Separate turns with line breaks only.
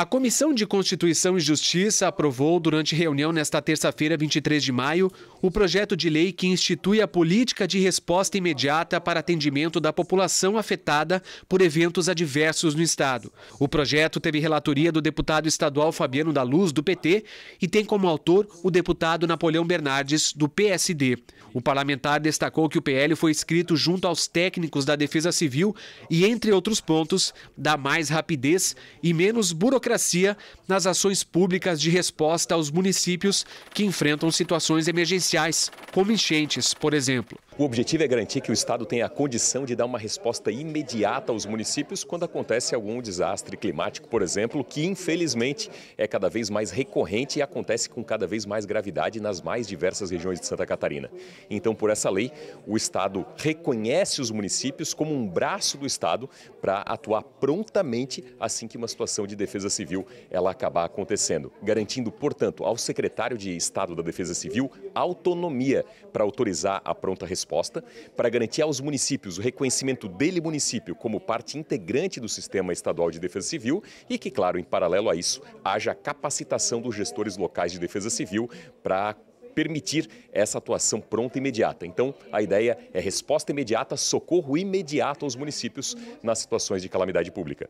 A Comissão de Constituição e Justiça aprovou, durante reunião nesta terça-feira, 23 de maio, o projeto de lei que institui a política de resposta imediata para atendimento da população afetada por eventos adversos no Estado. O projeto teve relatoria do deputado estadual Fabiano da Luz, do PT, e tem como autor o deputado Napoleão Bernardes, do PSD. O parlamentar destacou que o PL foi escrito junto aos técnicos da Defesa Civil e, entre outros pontos, dá mais rapidez e menos burocracia burocracia nas ações públicas de resposta aos municípios que enfrentam situações emergenciais, como enchentes, por exemplo.
O objetivo é garantir que o Estado tenha a condição de dar uma resposta imediata aos municípios quando acontece algum desastre climático, por exemplo, que infelizmente é cada vez mais recorrente e acontece com cada vez mais gravidade nas mais diversas regiões de Santa Catarina. Então, por essa lei, o Estado reconhece os municípios como um braço do Estado para atuar prontamente assim que uma situação de defesa civil ela acabar acontecendo, garantindo, portanto, ao secretário de Estado da Defesa Civil autonomia para autorizar a pronta resposta resposta para garantir aos municípios o reconhecimento dele município como parte integrante do sistema estadual de defesa civil e que, claro, em paralelo a isso, haja capacitação dos gestores locais de defesa civil para permitir essa atuação pronta e imediata. Então, a ideia é resposta imediata, socorro imediato aos municípios nas situações de calamidade pública.